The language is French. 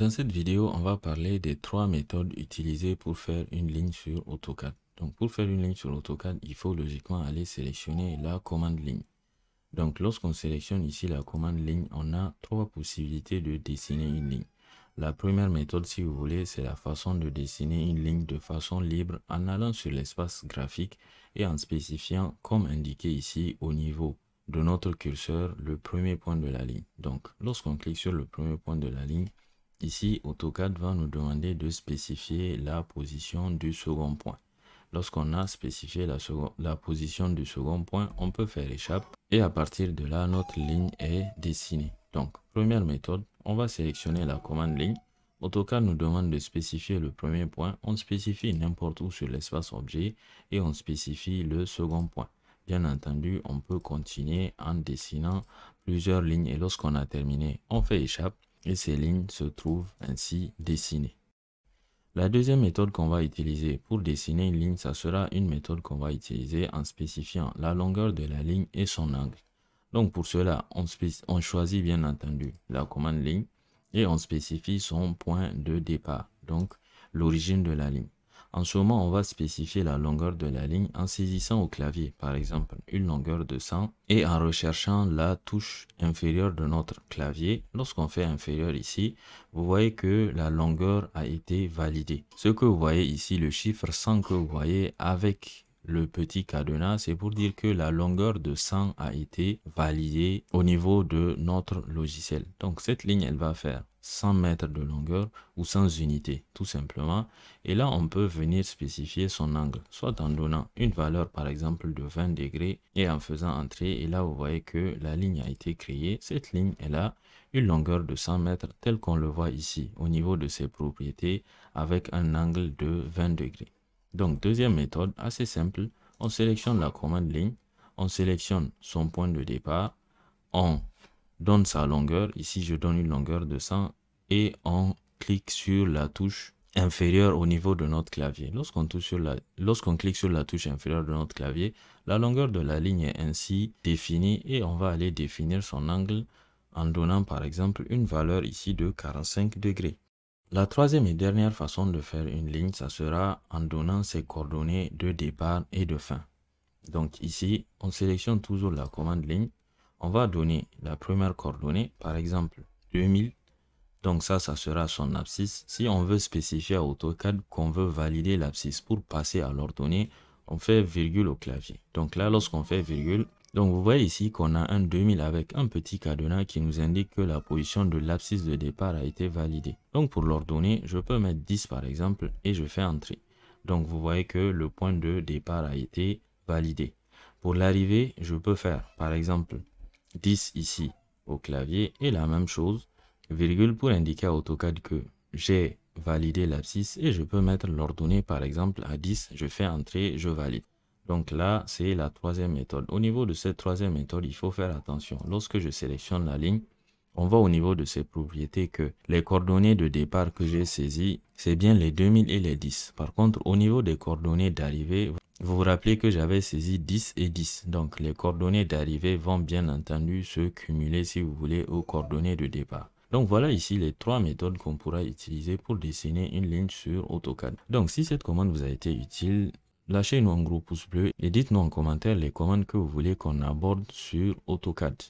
Dans cette vidéo, on va parler des trois méthodes utilisées pour faire une ligne sur AutoCAD. Donc pour faire une ligne sur AutoCAD, il faut logiquement aller sélectionner la commande ligne. Donc lorsqu'on sélectionne ici la commande ligne, on a trois possibilités de dessiner une ligne. La première méthode, si vous voulez, c'est la façon de dessiner une ligne de façon libre en allant sur l'espace graphique et en spécifiant, comme indiqué ici, au niveau de notre curseur, le premier point de la ligne. Donc, lorsqu'on clique sur le premier point de la ligne, Ici, AutoCAD va nous demander de spécifier la position du second point. Lorsqu'on a spécifié la, position du second point, on peut faire échappe et à partir de là, notre ligne est dessinée. Donc, première méthode, on va sélectionner la commande ligne. AutoCAD nous demande de spécifier le premier point. On spécifie n'importe où sur l'espace objet et on spécifie le second point. Bien entendu, on peut continuer en dessinant plusieurs lignes et lorsqu'on a terminé, on fait échappe et ces lignes se trouvent ainsi dessinées. La deuxième méthode qu'on va utiliser pour dessiner une ligne, ça sera une méthode qu'on va utiliser en spécifiant la longueur de la ligne et son angle. Donc pour cela, on, on choisit bien entendu la commande ligne et on spécifie son point de départ, donc l'origine de la ligne. En ce moment, on va spécifier la longueur de la ligne en saisissant au clavier, par exemple, une longueur de 100 et en recherchant la touche inférieure de notre clavier. Lorsqu'on fait inférieur ici, vous voyez que la longueur a été validée. Ce que vous voyez ici, le chiffre 100 que vous voyez avec le petit cadenas, c'est pour dire que la longueur de 100 a été validée au niveau de notre logiciel. Donc cette ligne, elle va faire 100 mètres de longueur ou sans unité tout simplement. Et là, on peut venir spécifier son angle, soit en donnant une valeur, par exemple, de 20 degrés et en faisant entrer. Et là, vous voyez que la ligne a été créée. Cette ligne, elle a une longueur de 100 mètres, telle qu'on le voit ici, au niveau de ses propriétés, avec un angle de 20 degrés. Donc, deuxième méthode, assez simple. On sélectionne la commande ligne, on sélectionne son point de départ, on donne sa longueur. Ici, je donne une longueur de 100 et on clique sur la touche inférieure au niveau de notre clavier. Lorsqu'on clique sur la touche inférieure de notre clavier, la longueur de la ligne est ainsi définie et on va aller définir son angle en donnant par exemple une valeur ici de 45 degrés. La troisième et dernière façon de faire une ligne, ça sera en donnant ses coordonnées de départ et de fin. Donc ici, on sélectionne toujours la commande ligne. On va donner la première coordonnée, par exemple 2000 donc ça, ça sera son abscisse. Si on veut spécifier à AutoCAD qu'on veut valider l'abscisse pour passer à l'ordonnée, on fait virgule au clavier. Donc là, lorsqu'on fait virgule, donc vous voyez ici qu'on a un 2000 avec un petit cadenas qui nous indique que la position de l'abscisse de départ a été validée. Donc pour l'ordonnée, je peux mettre 10 par exemple et je fais Entrée. Donc vous voyez que le point de départ a été validé. Pour l'arrivée, je peux faire par exemple 10 ici au clavier et la même chose virgule pour indiquer à AutoCAD que j'ai validé l'abscisse et je peux mettre l'ordonnée par exemple à 10, je fais entrer, je valide. Donc là, c'est la troisième méthode. Au niveau de cette troisième méthode, il faut faire attention. Lorsque je sélectionne la ligne, on voit au niveau de ses propriétés que les coordonnées de départ que j'ai saisies, c'est bien les 2000 et les 10. Par contre, au niveau des coordonnées d'arrivée, vous vous rappelez que j'avais saisi 10 et 10. Donc les coordonnées d'arrivée vont bien entendu se cumuler si vous voulez aux coordonnées de départ. Donc voilà ici les trois méthodes qu'on pourra utiliser pour dessiner une ligne sur AutoCAD. Donc si cette commande vous a été utile, lâchez-nous un gros pouce bleu et dites-nous en commentaire les commandes que vous voulez qu'on aborde sur AutoCAD.